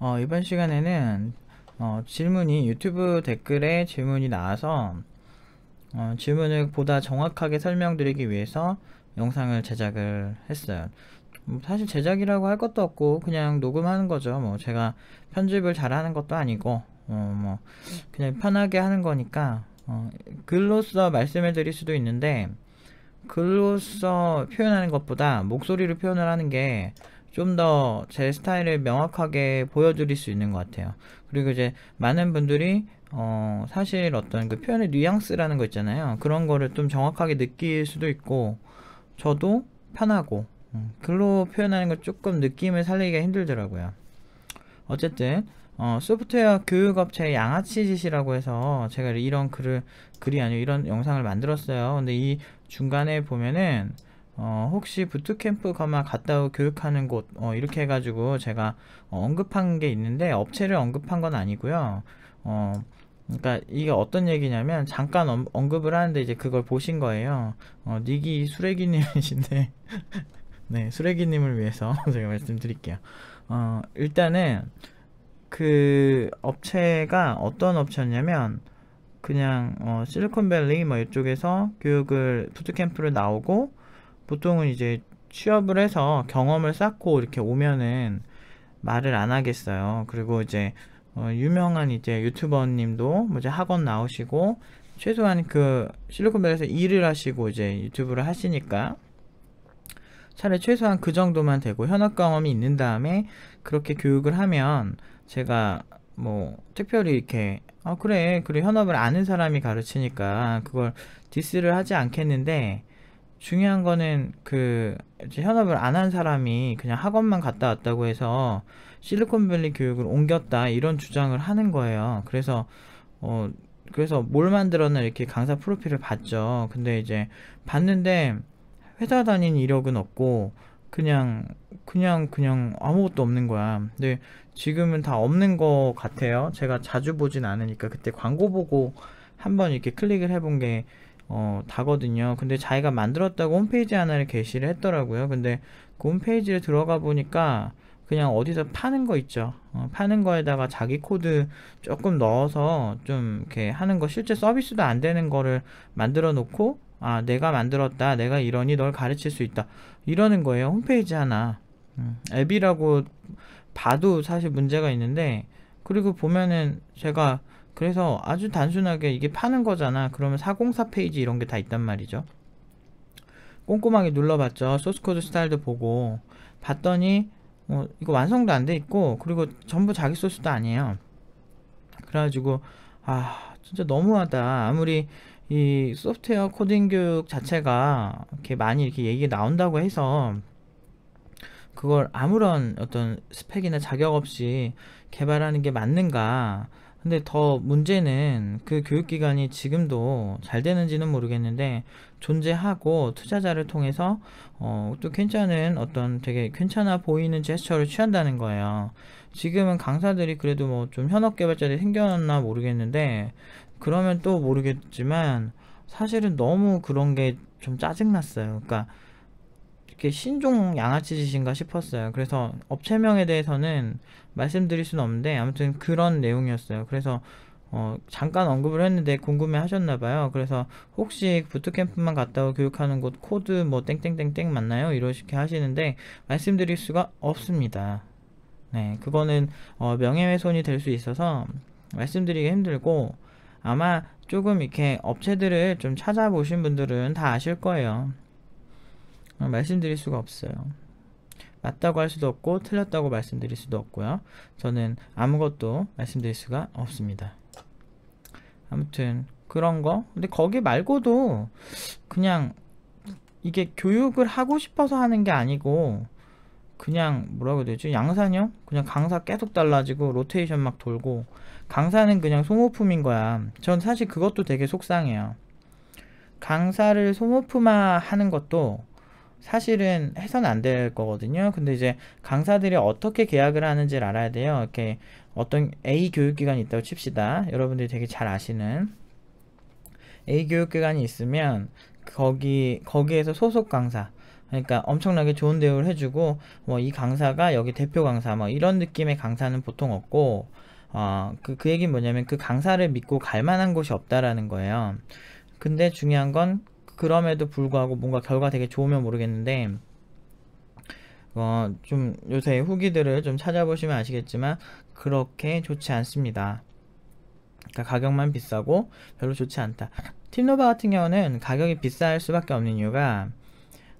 어, 이번 시간에는 어, 질문이 유튜브 댓글에 질문이 나와서 어, 질문을 보다 정확하게 설명드리기 위해서 영상을 제작을 했어요. 음, 사실 제작이라고 할 것도 없고 그냥 녹음하는 거죠. 뭐 제가 편집을 잘하는 것도 아니고 어, 뭐 그냥 편하게 하는 거니까 어, 글로써 말씀을 드릴 수도 있는데 글로써 표현하는 것보다 목소리로 표현을 하는 게 좀더제 스타일을 명확하게 보여드릴 수 있는 것 같아요. 그리고 이제 많은 분들이 어 사실 어떤 그 표현의 뉘앙스라는 거 있잖아요. 그런 거를 좀 정확하게 느낄 수도 있고 저도 편하고 음, 글로 표현하는 걸 조금 느낌을 살리기가 힘들더라고요. 어쨌든 어, 소프트웨어 교육업체의 양아치짓이라고 해서 제가 이런 글을 글이 아니고 이런 영상을 만들었어요. 근데 이 중간에 보면은 어, 혹시 부트캠프 가면 갔다 오 교육하는 곳 어, 이렇게 해가지고 제가 어, 언급한 게 있는데 업체를 언급한 건 아니고요. 어, 그러니까 이게 어떤 얘기냐면 잠깐 언, 언급을 하는데 이제 그걸 보신 거예요. 어, 니기 수레기님이신데 네 수레기님을 위해서 제가 말씀드릴게요. 어, 일단은 그 업체가 어떤 업체였냐면 그냥 어, 실리콘밸리 뭐 이쪽에서 교육을 부트캠프를 나오고 보통은 이제 취업을 해서 경험을 쌓고 이렇게 오면은 말을 안 하겠어요. 그리고 이제 어, 유명한 이제 유튜버님도 뭐 이제 학원 나오시고 최소한 그 실리콘밸리에서 일을 하시고 이제 유튜브를 하시니까 차라리 최소한 그 정도만 되고 현업 경험이 있는 다음에 그렇게 교육을 하면 제가 뭐 특별히 이렇게 아 그래 그래 현업을 아는 사람이 가르치니까 그걸 디스를 하지 않겠는데 중요한 거는 그 이제 현업을 안 한 사람이 그냥 학원만 갔다 왔다고 해서 실리콘밸리 교육을 옮겼다 이런 주장을 하는 거예요. 그래서 어 그래서 뭘 만들었나 이렇게 강사 프로필을 봤죠. 근데 이제 봤는데 회사 다닌 이력은 없고 그냥 그냥 그냥 아무것도 없는 거야. 근데 지금은 다 없는 거 같아요. 제가 자주 보진 않으니까 그때 광고 보고 한번 이렇게 클릭을 해 본 게 어, 다거든요. 근데 자기가 만들었다고 홈페이지 하나를 게시를 했더라고요. 근데 그 홈페이지를 들어가 보니까 그냥 어디서 파는 거 있죠. 어, 파는 거에다가 자기 코드 조금 넣어서 좀 이렇게 하는 거 실제 서비스도 안 되는 거를 만들어 놓고 아 내가 만들었다 내가 이러니 널 가르칠 수 있다 이러는 거예요 홈페이지 하나 음, 앱이라고 봐도 사실 문제가 있는데 그리고 보면은 제가 그래서 아주 단순하게 이게 파는 거잖아. 그러면 404 페이지 이런 게 다 있단 말이죠. 꼼꼼하게 눌러봤죠. 소스코드 스타일도 보고 봤더니 어, 이거 완성도 안 돼 있고 그리고 전부 자기 소스도 아니에요. 그래가지고 아 진짜 너무하다. 아무리 이 소프트웨어 코딩 교육 자체가 이렇게 많이 이렇게 얘기가 나온다고 해서 그걸 아무런 어떤 스펙이나 자격 없이 개발하는 게 맞는가 근데 더 문제는 그 교육기관이 지금도 잘 되는지는 모르겠는데 존재하고 투자자를 통해서 어, 또 괜찮은 어떤 되게 괜찮아 보이는 제스처를 취한다는 거예요. 지금은 강사들이 그래도 뭐 좀 현업 개발자들이 생겨났나 모르겠는데 그러면 또 모르겠지만 사실은 너무 그런 게 좀 짜증났어요. 그러니까 이렇게 신종 양아치 짓인가 싶었어요. 그래서 업체명에 대해서는 말씀드릴 수는 없는데 아무튼 그런 내용이었어요. 그래서 어, 잠깐 언급을 했는데 궁금해 하셨나 봐요. 그래서 혹시 부트캠프만 갔다고 교육하는 곳 코드 뭐 땡땡땡땡 맞나요? 이러시게 하시는데 말씀드릴 수가 없습니다. 네, 그거는 어, 명예훼손이 될 수 있어서 말씀드리기 힘들고 아마 조금 이렇게 업체들을 좀 찾아보신 분들은 다 아실 거예요. 어, 말씀드릴 수가 없어요. 맞다고 할 수도 없고 틀렸다고 말씀드릴 수도 없고요. 저는 아무것도 말씀드릴 수가 없습니다. 아무튼 그런 거 근데 거기 말고도 그냥 이게 교육을 하고 싶어서 하는 게 아니고 그냥 뭐라고 해야 되지 양산형 그냥 강사 계속 달라지고 로테이션 막 돌고 강사는 그냥 소모품인 거야 전 사실 그것도 되게 속상해요 강사를 소모품화 하는 것도 사실은 해서는 안 될 거거든요. 근데 이제 강사들이 어떻게 계약을 하는지를 알아야 돼요. 이렇게 어떤 A 교육기관이 있다고 칩시다. 여러분들이 되게 잘 아시는 A 교육기관이 있으면 거기 거기에서 소속 강사 그러니까 엄청나게 좋은 대우를 해주고 뭐 이 강사가 여기 대표 강사 뭐 이런 느낌의 강사는 보통 없고 어그그 그 얘기는 뭐냐면 그 강사를 믿고 갈 만한 곳이 없다라는 거예요. 근데 중요한 건 그럼에도 불구하고 뭔가 결과 되게 좋으면 모르겠는데 어, 좀 요새 후기들을 좀 찾아보시면 아시겠지만 그렇게 좋지 않습니다. 그러니까 가격만 비싸고 별로 좋지 않다. 팀노바 같은 경우는 가격이 비쌀 수밖에 없는 이유가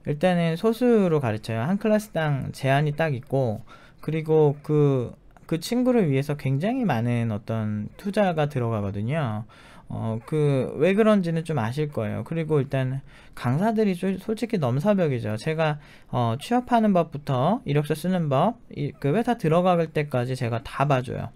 일단은 소수로 가르쳐요. 한 클래스당 제한이 딱 있고 그리고 그그 그 친구를 위해서 굉장히 많은 어떤 투자가 들어가거든요. 어, 그, 왜 그런지는 좀 아실 거예요. 그리고 일단 강사들이 소, 솔직히 넘사벽이죠. 제가, 어, 취업하는 법부터 이력서 쓰는 법, 그 회사 들어갈 때까지 제가 다 봐줘요.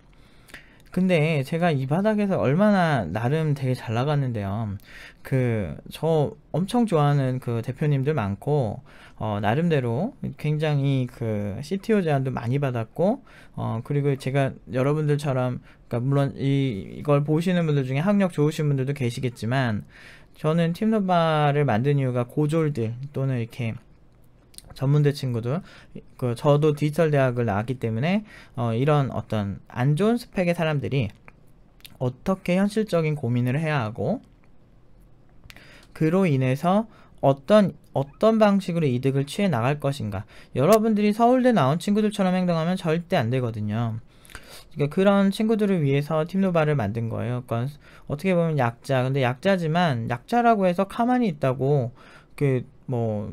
근데 제가 이 바닥에서 얼마나 나름 되게 잘 나갔는데요. 그, 저 엄청 좋아하는 그 대표님들 많고, 어, 나름대로 굉장히 그 CTO 제안도 많이 받았고, 어, 그리고 제가 여러분들처럼, 그니까 물론 이, 이걸 보시는 분들 중에 학력 좋으신 분들도 계시겠지만, 저는 팀노바를 만든 이유가 고졸들 또는 이렇게 전문대 친구들 그 저도 디지털 대학을 나왔기 때문에 어, 이런 어떤 안 좋은 스펙의 사람들이 어떻게 현실적인 고민을 해야 하고 그로 인해서 어떤 어떤 방식으로 이득을 취해 나갈 것인가 여러분들이 서울대 나온 친구들처럼 행동하면 절대 안 되거든요. 그러니까 그런 친구들을 위해서 팀노바를 만든 거예요. 그러니까 어떻게 보면 약자 근데 약자지만 약자라고 해서 가만히 있다고 그뭐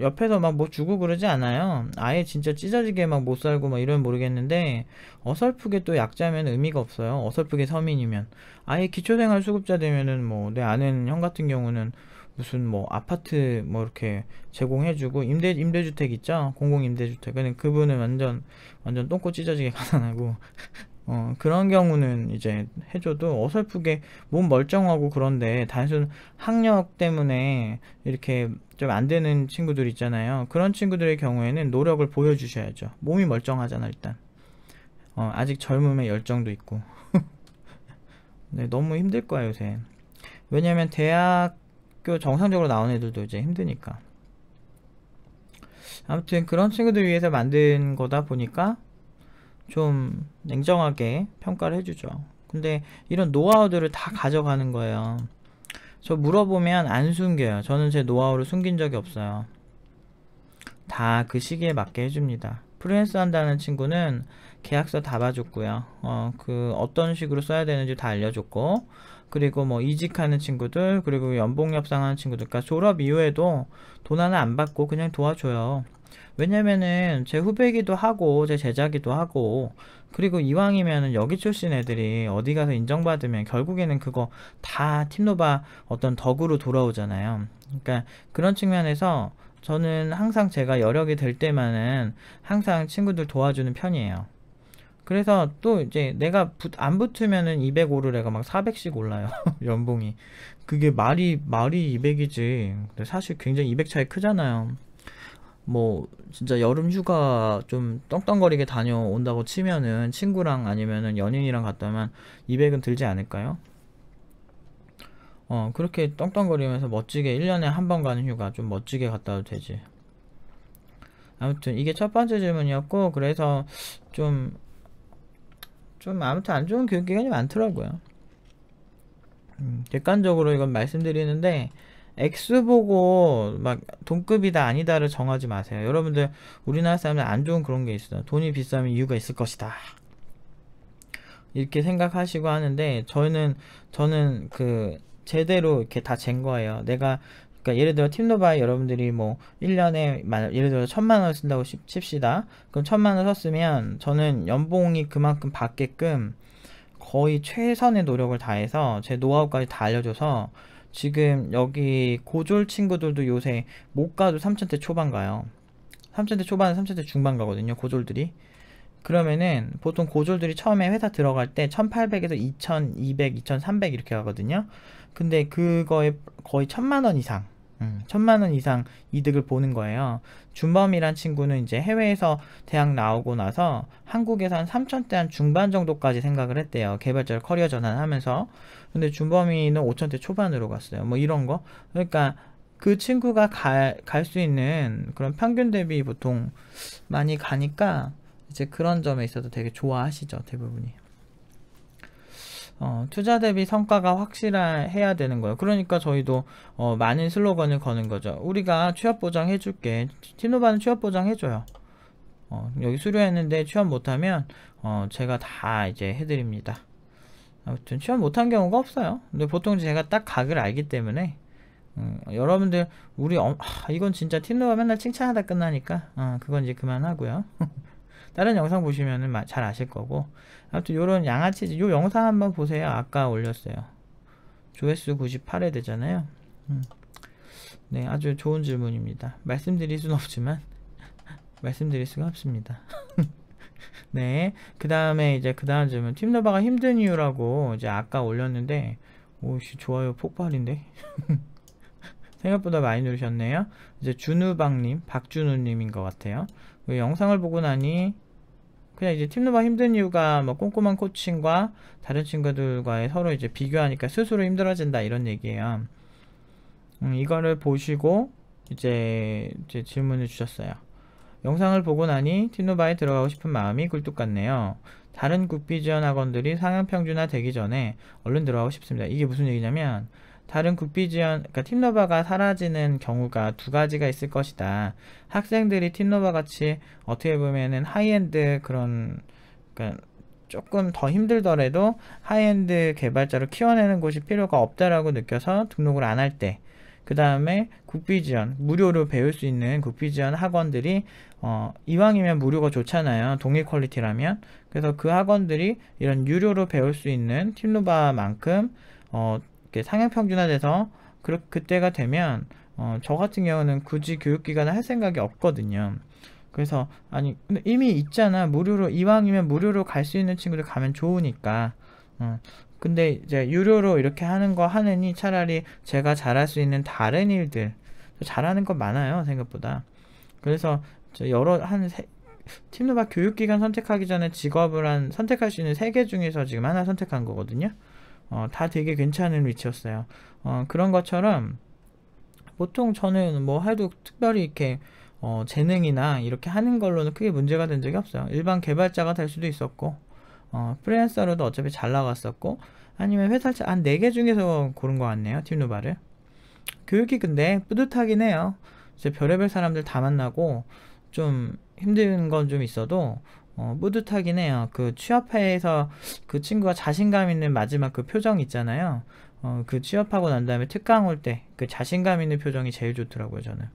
옆에서 막 뭐 주고 그러지 않아요. 아예 진짜 찢어지게 막 못 살고 막 이러면 모르겠는데 어설프게 또 약자면 의미가 없어요. 어설프게 서민이면 아예 기초생활 수급자 되면은 뭐 내 아는 형 같은 경우는 무슨 뭐 아파트 뭐 이렇게 제공해주고 임대 임대주택 있죠 공공 임대주택 그는 그분은 완전 완전 똥꼬 찢어지게 가난하고 어, 그런 경우는 이제 해줘도 어설프게 몸 멀쩡하고 그런데 단순 학력 때문에 이렇게 좀안 되는 친구들 있잖아요. 그런 친구들의 경우에는 노력을 보여주셔야죠. 몸이 멀쩡하잖아, 일단. 어, 아직 젊음의 열정도 있고. 네, 너무 힘들 거야, 요새. 왜냐면 대학교 정상적으로 나온 애들도 이제 힘드니까. 아무튼 그런 친구들 위해서 만든 거다 보니까 좀 냉정하게 평가를 해주죠. 근데 이런 노하우들을 다 가져가는 거예요. 저 물어보면 안 숨겨요. 저는 제 노하우를 숨긴 적이 없어요. 다 그 시기에 맞게 해줍니다. 프리랜서 한다는 친구는 계약서 다 봐줬고요. 어, 그 어떤 식으로 써야 되는지 다 알려줬고 그리고 뭐 이직하는 친구들 그리고 연봉 협상하는 친구들 그러니까 졸업 이후에도 돈 하나 안 받고 그냥 도와줘요. 왜냐면은 제 후배기도 하고 제 제자기도 하고 그리고 이왕이면 여기 출신 애들이 어디 가서 인정받으면 결국에는 그거 다 팀노바 어떤 덕으로 돌아오잖아요. 그러니까 그런 측면에서 저는 항상 제가 여력이 될 때만은 항상 친구들 도와주는 편이에요. 그래서 또 이제 내가 붙, 안 붙으면은 205를 내가 막 400씩 올라요. 연봉이. 그게 말이, 말이 200이지. 근데 사실 굉장히 200 차이 크잖아요. 뭐 진짜 여름 휴가 좀 떵떵거리게 다녀온다고 치면은 친구랑 아니면은 연인이랑 갔다 면 200은 들지 않을까요? 어 그렇게 떵떵거리면서 멋지게 1년에 한 번 가는 휴가 좀 멋지게 갔다 와도 되지 아무튼 이게 첫 번째 질문이었고 그래서 좀좀 좀 아무튼 안 좋은 교육 기관이 많더라고요 음, 객관적으로 이건 말씀드리는데 X 보고 막 동급이다 아니다를 정하지 마세요. 여러분들 우리나라 사람들 안 좋은 그런 게 있어요. 돈이 비싸면 이유가 있을 것이다. 이렇게 생각하시고 하는데 저는 저는 그 제대로 이렇게 다 잰 거예요. 내가 그러니까 예를 들어 팀노바에 여러분들이 뭐 1년에 예를 들어 천만 원 쓴다고 칩시다. 그럼 천만 원 썼으면 저는 연봉이 그만큼 받게끔 거의 최선의 노력을 다해서 제 노하우까지 다 알려줘서 지금 여기 고졸 친구들도 요새 못 가도 3천대 초반 가요. 3천대 초반, 3천대 중반 가거든요. 고졸들이. 그러면은 보통 고졸들이 처음에 회사 들어갈 때 1800에서 2200, 2300 이렇게 가거든요. 근데 그거에 거의 천만원 이상 음, 천만 원 이상 이득을 보는 거예요. 준범이란 친구는 이제 해외에서 대학 나오고 나서 한국에서 한 3천대 한 중반 정도까지 생각을 했대요. 개발자를 커리어 전환하면서. 근데 준범이는 5천대 초반으로 갔어요. 뭐 이런 거. 그러니까 그 친구가 갈 수 있는 그런 평균 대비 보통 많이 가니까 이제 그런 점에 있어서 되게 좋아하시죠. 대부분이. 어, 투자 대비 성과가 확실해야 되는 거예요. 그러니까 저희도 어, 많은 슬로건을 거는 거죠. 우리가 취업 보장 해줄게. 티노바는 취업 보장 해줘요. 어, 여기 수료했는데 취업 못하면 어, 제가 다 이제 해드립니다. 아무튼 취업 못한 경우가 없어요. 근데 보통 제가 딱 각을 알기 때문에 음, 여러분들 우리 엄, 아, 이건 진짜 티노바 맨날 칭찬하다 끝나니까 아, 그건 이제 그만하고요. 다른 영상 보시면잘 아실 거고 아무튼 요런 양아치즈 요 영상 한번 보세요 아까 올렸어요 조회수 98회 되잖아요 음. 네 아주 좋은 질문입니다 말씀드릴 순 없지만 말씀드릴 수가 없습니다 네 그 다음에 이제 그 다음 질문 팀노바가 힘든 이유라고 이제 아까 올렸는데 오씨 좋아요 폭발인데 생각보다 많이 누르셨네요 이제 준우방님 박준우님인 것 같아요 그 영상을 보고 나니 그냥 이제 팀노바 힘든 이유가 뭐 꼼꼼한 코칭과 다른 친구들과의 서로 이제 비교하니까 스스로 힘들어진다 이런 얘기예요. 음, 이거를 보시고 이제, 이제 질문을 주셨어요. 영상을 보고 나니 팀노바에 들어가고 싶은 마음이 굴뚝 같네요. 다른 국비 지원 학원들이 상향평준화 되기 전에 얼른 들어가고 싶습니다. 이게 무슨 얘기냐면 다른 국비 지원, 그러니까 팀노바가 사라지는 경우가 두 가지가 있을 것이다. 학생들이 팀노바 같이 어떻게 보면은 하이엔드 그런, 그러니까 조금 더 힘들더라도 하이엔드 개발자로 키워내는 곳이 필요가 없다라고 느껴서 등록을 안 할 때, 그 다음에 국비 지원, 무료로 배울 수 있는 국비 지원 학원들이, 어, 이왕이면 무료가 좋잖아요. 동일 퀄리티라면. 그래서 그 학원들이 이런 유료로 배울 수 있는 팀노바만큼, 어, 상향 평준화돼서 그 그때가 되면 어, 저 같은 경우는 굳이 교육기관을 할 생각이 없거든요. 그래서 아니 이미 있잖아 무료로 이왕이면 무료로 갈 수 있는 친구들 가면 좋으니까 어, 근데 이제 유료로 이렇게 하는 거 하느니 차라리 제가 잘할 수 있는 다른 일들 잘하는 건 많아요 생각보다 그래서 여러 한 팀노바 교육기관 선택하기 전에 직업을 한 선택할 수 있는 세 개 중에서 지금 하나 선택한 거거든요 어, 다 되게 괜찮은 위치였어요. 어, 그런 것처럼 보통 저는 뭐 하도 특별히 이렇게 어, 재능이나 이렇게 하는 걸로는 크게 문제가 된 적이 없어요. 일반 개발자가 될 수도 있었고 어, 프리랜서로도 어차피 잘 나갔었고 아니면 회사차 한 4개 중에서 고른 것 같네요. 팀노바를 교육이 근데 뿌듯하긴 해요. 이제 별의별 사람들 다 만나고 좀 힘든 건 좀 있어도 어, 뿌듯하긴 해요. 그 취업회에서 그 친구가 자신감 있는 마지막 그 표정 있잖아요. 어, 그 취업하고 난 다음에 특강 올 때 그 자신감 있는 표정이 제일 좋더라고요, 저는.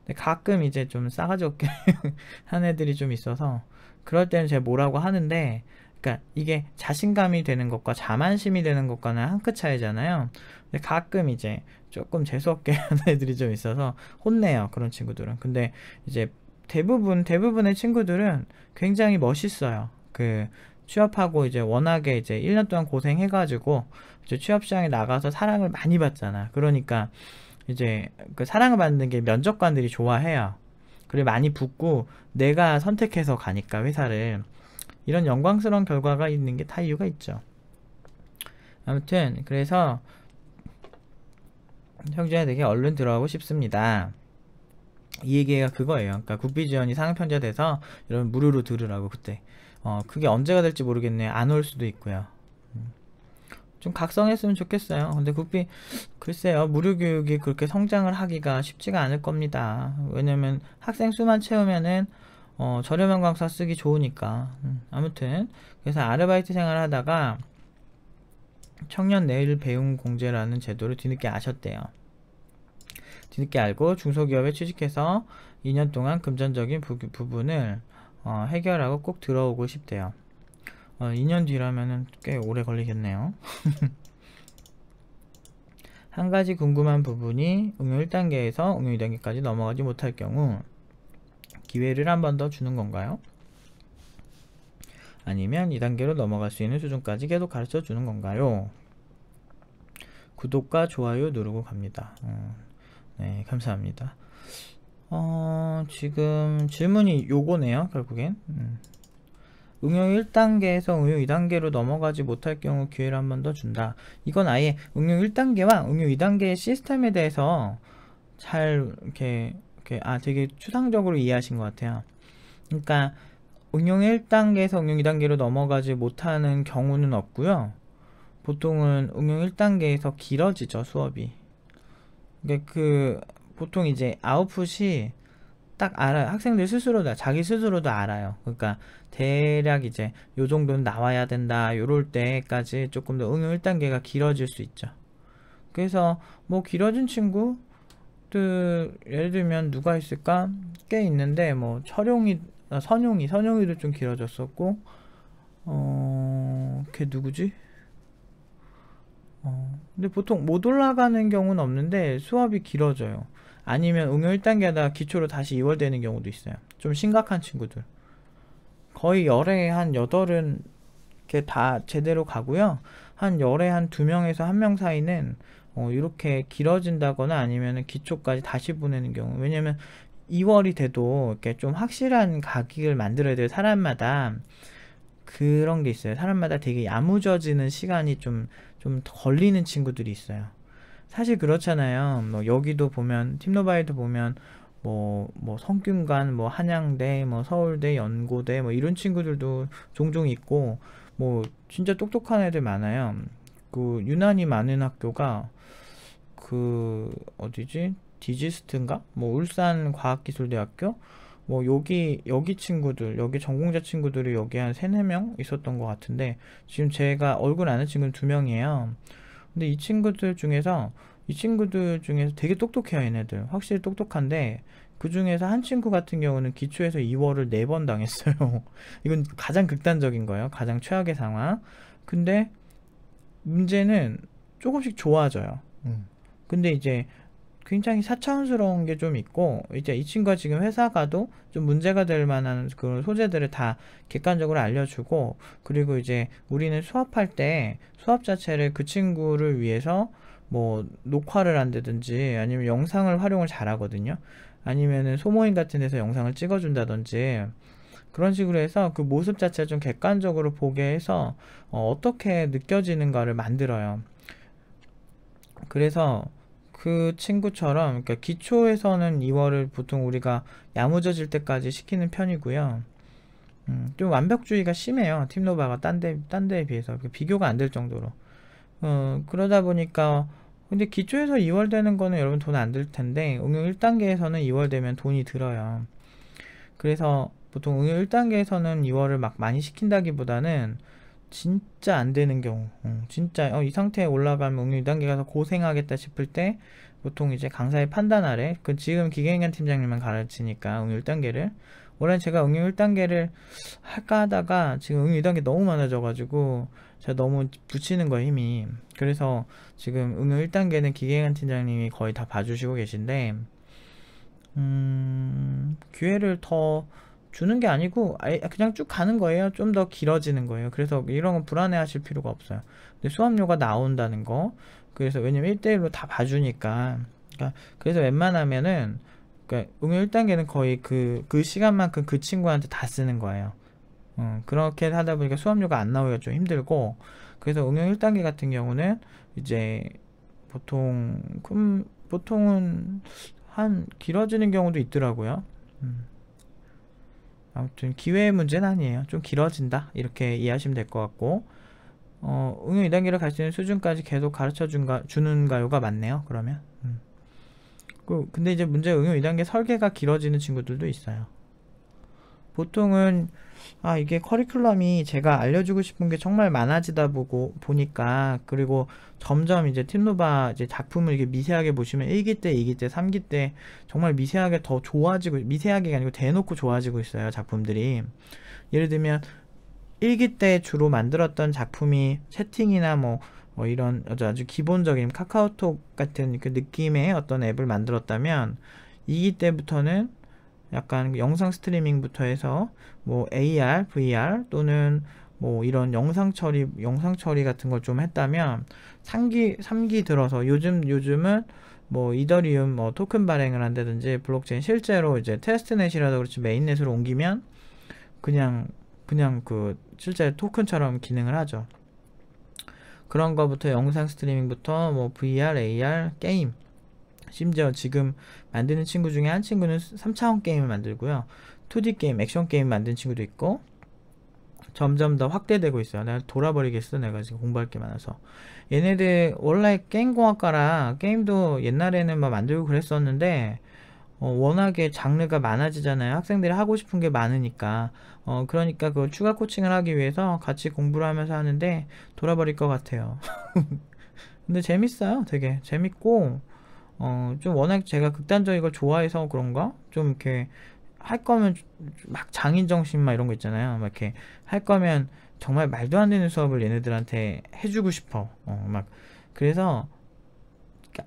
근데 가끔 이제 좀 싸가지 없게 한 애들이 좀 있어서 그럴 때는 제가 뭐라고 하는데 그러니까 이게 자신감이 되는 것과 자만심이 되는 것과는 한 끗 차이잖아요. 근데 가끔 이제 조금 재수없게 하는 애들이 좀 있어서 혼내요. 그런 친구들은. 근데 이제 대부분 대부분의 친구들은 굉장히 멋있어요. 그 취업하고 이제 워낙에 이제 1년 동안 고생해가지고 이제 취업시장에 나가서 사랑을 많이 받잖아. 그러니까 이제 그 사랑을 받는 게 면접관들이 좋아해요. 그리고 많이 붙고 내가 선택해서 가니까 회사를 이런 영광스러운 결과가 있는 게 다 이유가 있죠. 아무튼 그래서 형제야 되게 얼른 들어가고 싶습니다. 이 얘기가 그거예요. 그러니까 국비 지원이 상향 편제돼서 여러분 무료로 들으라고 그때. 어, 그게 언제가 될지 모르겠네. 요안 올 수도 있고요. 음. 좀 각성했으면 좋겠어요. 근데 국비 글쎄요. 무료 교육이 그렇게 성장을 하기가 쉽지가 않을 겁니다. 왜냐면 학생 수만 채우면은 어, 저렴한 강사 쓰기 좋으니까. 음, 아무튼 그래서 아르바이트 생활하다가 을 청년 내일 배움 공제라는 제도를 뒤늦게 아셨대요. 뒤늦게 알고 중소기업에 취직해서 2년 동안 금전적인 부, 분을 어, 해결하고 꼭 들어오고 싶대요. 어, 2년 뒤라면 꽤 오래 걸리겠네요. 한 가지 궁금한 부분이 응용 1단계에서 응용 2단계까지 넘어가지 못할 경우 기회를 한 번 더 주는 건가요? 아니면 2단계로 넘어갈 수 있는 수준까지 계속 가르쳐 주는 건가요? 구독과 좋아요 누르고 갑니다. 음. 네, 감사합니다. 어, 지금 질문이 요거네요, 결국엔. 음. 응용 1단계에서 응용 2단계로 넘어가지 못할 경우 기회를 한 번 더 준다. 이건 아예 응용 1단계와 응용 2단계의 시스템에 대해서 잘 이렇게, 이렇게 아 되게 추상적으로 이해하신 것 같아요. 그러니까 응용 1단계에서 응용 2단계로 넘어가지 못하는 경우는 없고요. 보통은 응용 1단계에서 길어지죠, 수업이. 그러니까 그 보통 이제 아웃풋이 딱 알아요. 학생들 스스로도 자기 스스로도 알아요. 그러니까 대략 이제 요 정도는 나와야 된다. 요럴 때까지 조금 더 응용 1단계가 길어질 수 있죠. 그래서 뭐 길어진 친구 예를 들면 누가 있을까? 꽤 있는데 뭐 철용이 아, 선용이 선용이도 좀 길어졌었고 어, 걔 누구지? 어, 근데 보통 못 올라가는 경우는 없는데 수업이 길어져요. 아니면 응용 1단계 하다가 기초로 다시 2월 되는 경우도 있어요. 좀 심각한 친구들. 거의 열에 한 여덟은 이렇게 다 제대로 가고요. 한 열에 한 두 명에서 한 명 사이는 어, 이렇게 길어진다거나 아니면 기초까지 다시 보내는 경우. 왜냐면 2월이 돼도 이렇게 좀 확실한 각을 만들어야 될 사람마다 그런 게 있어요. 사람마다 되게 야무져지는 시간이 좀좀 걸리는 친구들이 있어요. 사실 그렇잖아요. 뭐 여기도 보면 팀노바에도 보면 뭐, 뭐, 성균관, 뭐, 한양대, 뭐, 서울대, 연고대, 뭐, 이런 친구들도 종종 있고, 뭐, 진짜 똑똑한 애들 많아요. 그, 유난히 많은 학교가, 그, 어디지? 디지스트인가? 뭐, 울산과학기술대학교? 뭐 여기 여기 친구들 여기 전공자 친구들이 여기 한 3, 4명 있었던 것 같은데 지금 제가 얼굴 아는 친구는 2 명이에요 근데 이 친구들 중에서 이 친구들 중에서 되게 똑똑해요 얘네들 확실히 똑똑한데 그 중에서 한 친구 같은 경우는 기초에서 2월을 4번 당했어요 이건 가장 극단적인 거예요 가장 최악의 상황 근데 문제는 조금씩 좋아져요 음. 근데 이제 굉장히 사차원스러운 게 좀 있고 이제 이 친구가 지금 회사가도 좀 문제가 될 만한 그런 소재들을 다 객관적으로 알려주고 그리고 이제 우리는 수업할 때 수업 자체를 그 친구를 위해서 뭐 녹화를 한다든지 아니면 영상을 활용을 잘 하거든요 아니면은 소모임 같은 데서 영상을 찍어준다든지 그런 식으로 해서 그 모습 자체를 좀 객관적으로 보게 해서 어, 어떻게 느껴지는가를 만들어요 그래서 그 친구처럼 그러니까 기초에서는 2월을 보통 우리가 야무져질 때까지 시키는 편이고요. 음, 좀 완벽주의가 심해요. 팀노바가 딴 데, 딴 데에 비해서. 비교가 안 될 정도로. 어, 그러다 보니까, 근데 기초에서 2월 되는 거는 여러분 돈 안 들 텐데, 응용 1단계에서는 2월 되면 돈이 들어요. 그래서 보통 응용 1단계에서는 2월을 막 많이 시킨다기보다는 진짜 안 되는 경우, 어, 진짜 어, 이 상태에 올라가면 응용 2단계 가서 고생하겠다 싶을 때 보통 이제 강사의 판단 아래 그 지금 기계인간 팀장님만 가르치니까 응용 1단계를 원래 제가 응용 1단계를 할까 하다가 지금 응용 2단계 너무 많아져가지고 제가 너무 붙이는 거예 힘이 그래서 지금 응용 1단계는 기계인간 팀장님이 거의 다 봐주시고 계신데 음, 기회를 더 주는 게 아니고 그냥 쭉 가는 거예요. 좀 더 길어지는 거예요. 그래서 이런 건 불안해하실 필요가 없어요. 근데 수업료가 나온다는 거 그래서 왜냐면 1대1로 다 봐주니까 그러니까 그래서 웬만하면은 그러니까 응용 1단계는 거의 그, 그 시간만큼 그 친구한테 다 쓰는 거예요. 음, 그렇게 하다 보니까 수업료가 안 나오기가 좀 힘들고 그래서 응용 1단계 같은 경우는 이제 보통 큰 보통은 한 길어지는 경우도 있더라고요. 음. 아무튼 기회의 문제는 아니에요. 좀 길어진다 이렇게 이해하시면 될 것 같고 어, 응용 2단계를 갈 수 있는 수준까지 계속 가르쳐 주는가요가 맞네요. 그러면 음. 그, 근데 이제 문제 응용 2단계 설계가 길어지는 친구들도 있어요. 보통은 아 이게 커리큘럼이 제가 알려주고 싶은 게 정말 많아지다 보고 보니까 그리고 점점 이제 팀노바 이제 작품을 이게 렇 미세하게 보시면 1기 때, 2기 때, 3기 때 정말 미세하게 더 좋아지고 미세하게가 아니고 대놓고 좋아지고 있어요 작품들이 예를 들면 1기 때 주로 만들었던 작품이 채팅이나 뭐 뭐 이런 아주 기본적인 카카오톡 같은 그 느낌의 어떤 앱을 만들었다면 2기 때부터는 약간 영상 스트리밍부터 해서 뭐 AR, VR 또는 뭐 이런 영상 처리, 영상 처리 같은 걸 좀 했다면 3기, 3기 들어서 요즘, 요즘은 뭐 이더리움 뭐 토큰 발행을 한다든지 블록체인 실제로 이제 테스트넷이라도 그렇지 메인넷으로 옮기면 그냥, 그냥 그 실제 토큰처럼 기능을 하죠. 그런 거부터 영상 스트리밍부터 뭐 VR, AR, 게임 심지어 지금 만드는 친구 중에 한 친구는 3차원 게임을 만들고요. 2D 게임, 액션 게임 만든 친구도 있고 점점 더 확대되고 있어요. 내가 돌아버리겠어. 내가 지금 공부할 게 많아서. 얘네들 원래 게임공학과라 게임도 옛날에는 막 만들고 그랬었는데 어, 워낙에 장르가 많아지잖아요. 학생들이 하고 싶은 게 많으니까. 어, 그러니까 그 추가 코칭을 하기 위해서 같이 공부를 하면서 하는데 돌아버릴 것 같아요. 근데 재밌어요. 되게 재밌고 어, 좀 워낙 제가 극단적인 걸 좋아해서 그런가? 좀 이렇게 할 거면 막 장인 정신 막 이런 거 있잖아요. 막 이렇게 할 거면 정말 말도 안 되는 수업을 얘네들한테 해주고 싶어. 어, 막 그래서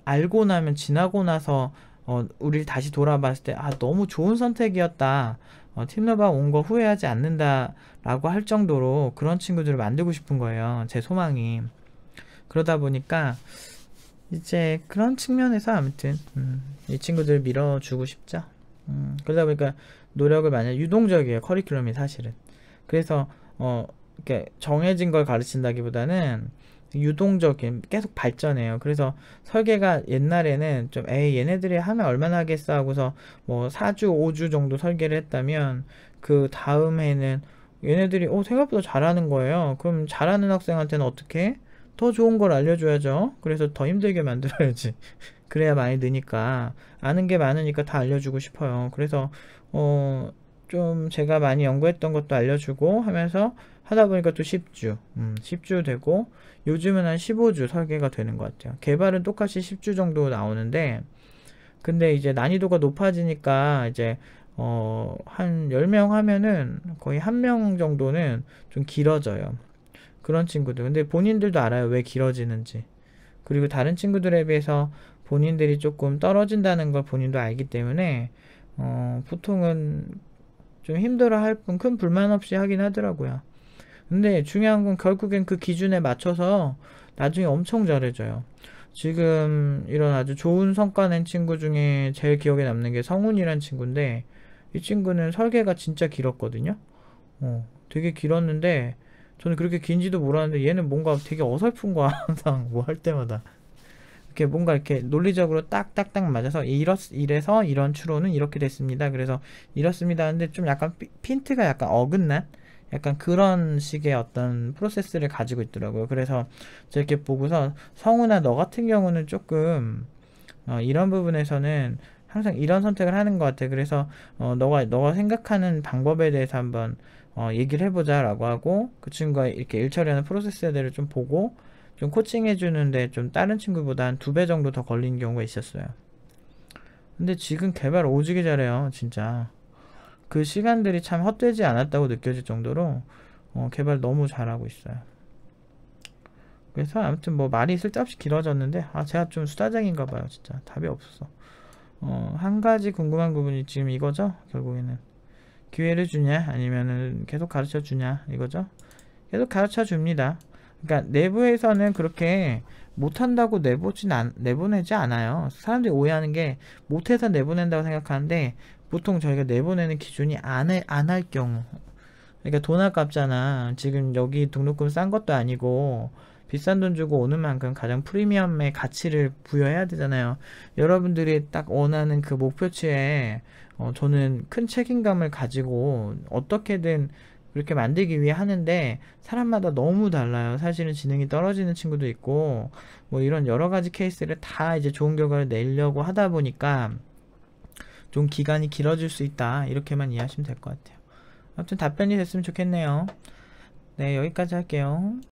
알고 나면 지나고 나서 어, 우리 다시 돌아봤을 때 아 너무 좋은 선택이었다. 어, 팀노바 온 거 후회하지 않는다라고 할 정도로 그런 친구들을 만들고 싶은 거예요. 제 소망이. 그러다 보니까 이제 그런 측면에서 아무튼 음, 이 친구들 밀어주고 싶죠. 음, 그러다 보니까 노력을 많이 유동적이에요 커리큘럼이 사실은. 그래서 어 이렇게 정해진 걸 가르친다기보다는 유동적인 계속 발전해요. 그래서 설계가 옛날에는 좀 에이 얘네들이 하면 얼마나 하겠어 하고서 뭐 4주 5주 정도 설계를 했다면 그 다음 해는 얘네들이 어 생각보다 잘하는 거예요. 그럼 잘하는 학생한테는 어떻게 더 좋은 걸 알려줘야죠. 그래서 더 힘들게 만들어야지. 그래야 많이 느니까 아는 게 많으니까 다 알려주고 싶어요. 그래서 어 좀 제가 많이 연구했던 것도 알려주고 하면서 하다 보니까 또 10주, 음, 10주 되고 요즘은 한 15주 설계가 되는 것 같아요. 개발은 똑같이 10주 정도 나오는데 근데 이제 난이도가 높아지니까 이제 어, 한 10명 하면은 거의 한 명 정도는 좀 길어져요. 그런 친구들. 근데 본인들도 알아요. 왜 길어지는지. 그리고 다른 친구들에 비해서 본인들이 조금 떨어진다는 걸 본인도 알기 때문에 어, 보통은 좀 힘들어 할 뿐 큰 불만 없이 하긴 하더라고요. 근데 중요한 건 결국엔 그 기준에 맞춰서 나중에 엄청 잘해줘요. 지금 이런 아주 좋은 성과 낸 친구 중에 제일 기억에 남는 게 성훈이란 친구인데 이 친구는 설계가 진짜 길었거든요. 어, 되게 길었는데 저는 그렇게 긴지도 몰랐는데 얘는 뭔가 되게 어설픈 거야 항상 뭐 할 때마다 이렇게 뭔가 이렇게 논리적으로 딱딱딱 맞아서 이렇, 이래서 이런 추론은 이렇게 됐습니다 그래서 이렇습니다 하는데 좀 약간 핀트가 약간 어긋난 약간 그런 식의 어떤 프로세스를 가지고 있더라고요 그래서 저렇게 보고서 성우나 너 같은 경우는 조금 어, 이런 부분에서는 항상 이런 선택을 하는 것 같아 그래서 어, 너가 너가 생각하는 방법에 대해서 한번 어, 얘기를 해보자 라고 하고 그 친구가 이렇게 일 처리하는 프로세스에 대해 좀 보고 좀 코칭해 주는데 좀 다른 친구보다 한 두 배 정도 더 걸린 경우가 있었어요. 근데 지금 개발 오지게 잘해요, 진짜. 그 시간들이 참 헛되지 않았다고 느껴질 정도로 어, 개발 너무 잘하고 있어요. 그래서 아무튼 뭐 말이 쓸데없이 길어졌는데 아 제가 좀 수다쟁인가 봐요, 진짜 답이 없었어. 어, 한 가지 궁금한 부분이 지금 이거죠, 결국에는. 기회를 주냐 아니면은 계속 가르쳐 주냐 이거죠 계속 가르쳐 줍니다 그러니까 내부에서는 그렇게 못한다고 내보진 않, 내보내지 않아요 사람들이 오해하는 게 못해서 내보낸다고 생각하는데 보통 저희가 내보내는 기준이 안할 안할 경우 그러니까 돈 아깝잖아 지금 여기 등록금 싼 것도 아니고 비싼 돈 주고 오는 만큼 가장 프리미엄의 가치를 부여해야 되잖아요. 여러분들이 딱 원하는 그 목표치에 어, 저는 큰 책임감을 가지고 어떻게든 그렇게 만들기 위해 하는데 사람마다 너무 달라요. 사실은 지능이 떨어지는 친구도 있고 뭐 이런 여러 가지 케이스를 다 이제 좋은 결과를 내려고 하다 보니까 좀 기간이 길어질 수 있다 이렇게만 이해하시면 될 것 같아요. 아무튼 답변이 됐으면 좋겠네요. 네 여기까지 할게요.